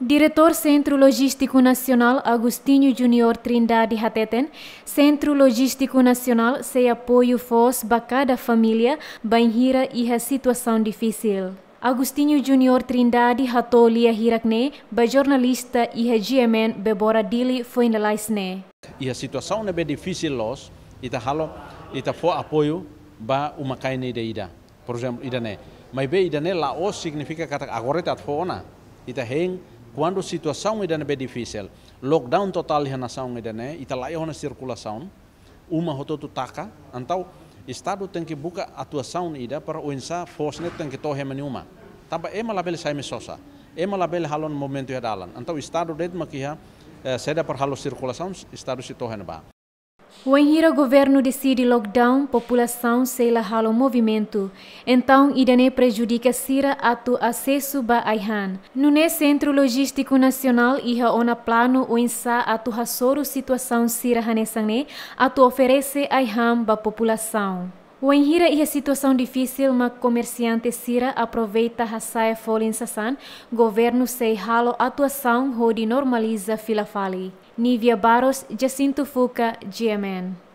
Diretor Centro Logístico Nacional Agostinho Junior Trindade Hateten, Centro Logístico Nacional se apoio FOS cada Família, hira e a situação difícil. Agostinho Junior Trindade Hatolia Hirakne, ba jornalista e a GMN Bebora Dili foi na ne. E a situação é be difícil, los, e halo, e tá for apoio ba uma kaine de ida. Por exemplo, idane. Mas ne la laos significa kata agora tá fo ona. ita heng, quando a situação é bem difícil, lockdown total na nação é Itália na circulação, uma rototo taca, então o Estado tem que buscar atuação ida para o insa força tem que torre nenhuma. tapa é malabel sai me sosa, é malabel halon momento é dalan. Então o Estado de maquiar, eh, seja para halo circulação, Estado se ba. O Enhira governo decide lockdown, população sela halo movimento. Então, idane prejudica sira ato acesso ba Aihan. Nune Centro Logístico Nacional iha ona plano o insa ato hasoro situação sira hanesane ato oferece Aihan ba população. O enhira e a situação difícil, mas comerciante Sira aproveita a saia folha Sassan, governo sei halo atuação, rodi normaliza fila fali. Nívia Barros, Jacinto Fuca, GMN.